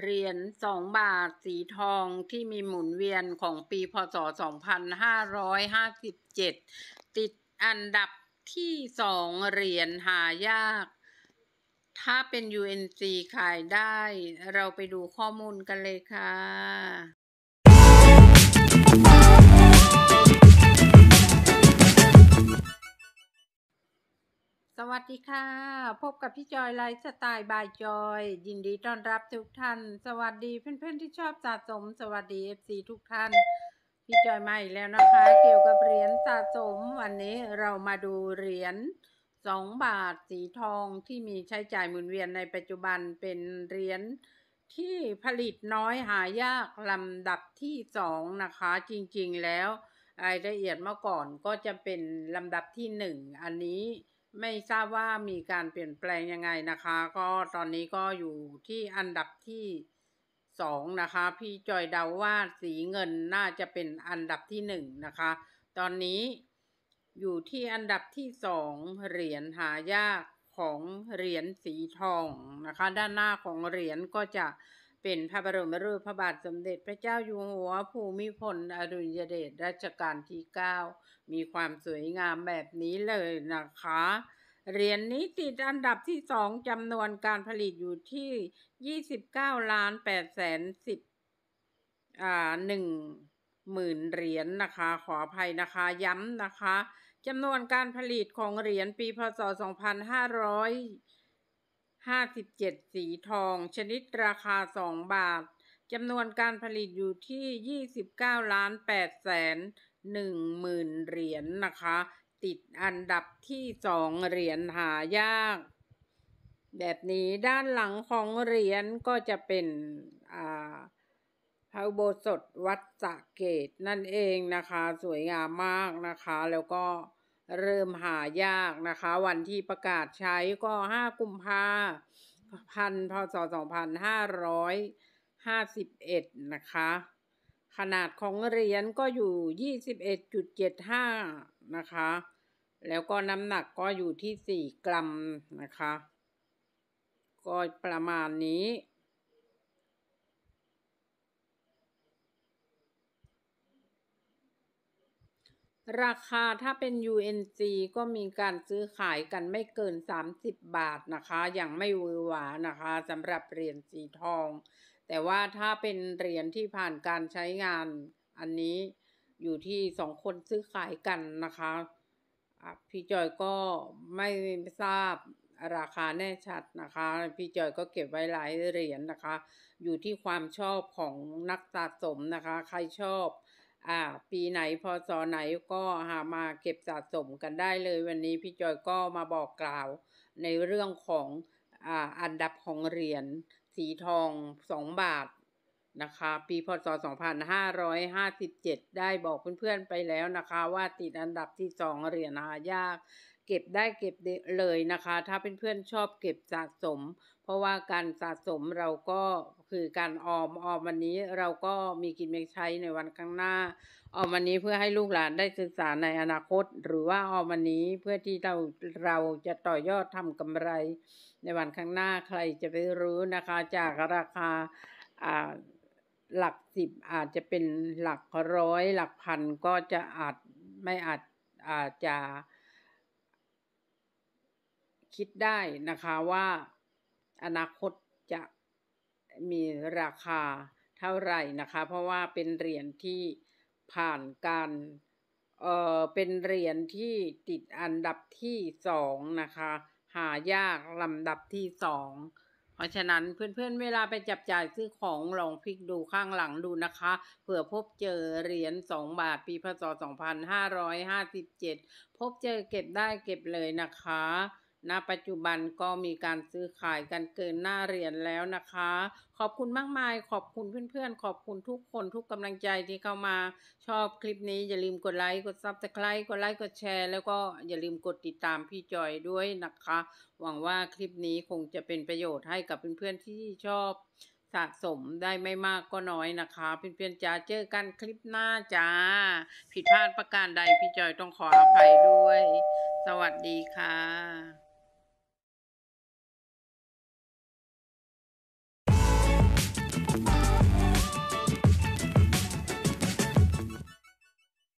เหรียญสองบาทสีทองที่มีหมุนเวียนของปีพศ2557ติดอันดับที่สองเหรียญหายาก ถ้าเป็น UNC ขายได้ เราไปดูข้อมูลกันเลยค่ะวัสดีค่ะ พบกับพี่จอยไลฟ์สไตล์บายจอย ยินดีต้อนรับทุกท่าน สวัสดีเพื่อนๆ ที่ชอบสะสม สวัสดีเอฟซีทุกท่าน พี่จอย มาอีกแล้วนะคะ เกี่ยวกับเหรียญสะสม วันนี้เรามาดูเหรียญสองบาทสีทองที่มีใช้จ่ายหมุนเวียนในปัจจุบันเป็นเหรียญที่ผลิตน้อยหายากลำดับที่สองนะคะ จริงๆแล้วรายละเอียดเมื่อก่อนก็จะเป็นลำดับที่หนึ่งอันนี้ไม่ทราบว่ามีการเปลี่ยนแปลงยังไงนะคะก็ตอนนี้ก็อยู่ที่อันดับที่สองนะคะ พี่จอยเดาว่าสีเงินน่าจะเป็นอันดับที่หนึ่งนะคะ ตอนนี้อยู่ที่อันดับที่สองเหรียญหายากของเหรียญสีทองนะคะ ด้านหน้าของเหรียญก็จะเป็นพระบรมรูปพระบาทสมเด็จพระเจ้าอยู่หัวภูมิพลอดุลยเดชรัชกาลที่ 9 มีความสวยงามแบบนี้เลยนะคะ เหรียญนนี้ติดอันดับที่งจำนวนการผลิตอยู่ที่ 29ล้าน8แสนสิบอ่างหมื่นเหรียญนนะคะขออภัยนะคะย้ำนะคะจำนวนการผลิตของเหรียญปีพศ2500 57สีทอง ชนิดราคา2บาทจำนวนการผลิตอยู่ที่29ล้าน8แสน1หมื่นเหรียญนนะคะ ติดอันดับที่2เหรียญหายาก แบบนี้ด้านหลังของเหรียญก็จะเป็น อ่าพระโบสถวัดสะเกตนั่นเองนะคะสวยงามมากนะคะแล้วก็เริ่มหายากนะคะ วันที่ประกาศใช้ก็5กุมภาพันธ์พศ2551นะคะ ขนาดของเหรียญก็อยู่ 21.75 นะคะ แล้วก็น้ำหนักก็อยู่ที่ 4 กรัมนะคะ ก็ประมาณนี้ราคาถ้าเป็น UNG ก็มีการซื้อขายกันไม่เกิน 30 บาทนะคะอย่างไม่วือ หวานะคะสำหรับเหรียญสีทอง แต่ว่าถ้าเป็นเหรียญที่ผ่านการใช้งานอันนี้อยู่ที่สองคนซื้อขายกันนะคะพี่จอยก็ไม่ทราบราคาแน่ชัดนะคะ พี่จอยก็เก็บไว้หลายเหรียญนะคะ อยู่ที่ความชอบของนักสะสมนะคะ ใครชอบอ่า ปีไหนพอศไหนก็หามาเก็บสะสมกันได้เลยวันนี้พี่จอยก็มาบอกกล่าว ในเรื่องของอ่าอันดับของเหรียญสีทองสองบาทนะคะปีพศ2557 ได้บอกเพื่อนๆไปแล้วนะคะว่าติดอันดับที่ 2เหรียญหายาก เก็บได้เก็บเลยนะคะ ถ้าเพื่อนๆชอบเก็บสะสม เพราะว่าการสะสมเราก็ คือการออมออมวันนี้เราก็มีกินมีใช้ในวันข้างหน้าออมวันนี้เพื่อให้ลูกหลานได้ศึกษาในอนาคต หรือว่าออมวันนี้เพื่อที่เราเราจะต่อยอดทำกำไร ในวันข้างหน้าใครจะไปรู้นะคะจากราคาอ่าหลักสิบอาจจะเป็นหลักร้อย หลักพันก็จะอาจไม่อาจ อาจจะคิดได้นะคะว่าอนาคตจะมีราคาเท่าไหร่นะคะ เพราะว่าเป็นเหรียญที่ผ่านการ เออเป็นเหรียญที่ติดอันดับที่สองนะคะ หายากลำดับที่สองเพราะฉะนั้นเพื่อนๆเวลาไปจับจ่ายซื้อของ ลองพลิกดูข้างหลังดูนะคะเผื่อพบเจอเหรียญ 2 บาทปีพศ 2557 พบเจอเก็บได้เก็บเลยนะคะณปัจจุบันก็มีการซื้อขายกันเกินหน้าเรียนแล้วนะคะ ขอบคุณมากมายขอบคุณเพื่อนๆ ขอบคุณทุกคนทุกกำลังใจที่เข้ามาชอบคลิป นี้อย่าลืมกดไลค์กดซับสไคร b e กดไลค์กดแชร์ แล้วก็อย่าลืมกดติดตามพี่จอยด้วยนะคะ หวังว่าคลิปนี้คงจะเป็นประโยชน์ให้กับเพื่อนๆที่ชอบ สะสมได้ไม่มากก็น้อยนะคะเพื่อนๆจ้าเจอกันคลิปหน้าจ้า ผิดพลาดประการใดพี่จอยต้องขออภัยด้วย สวัสดีค่ะ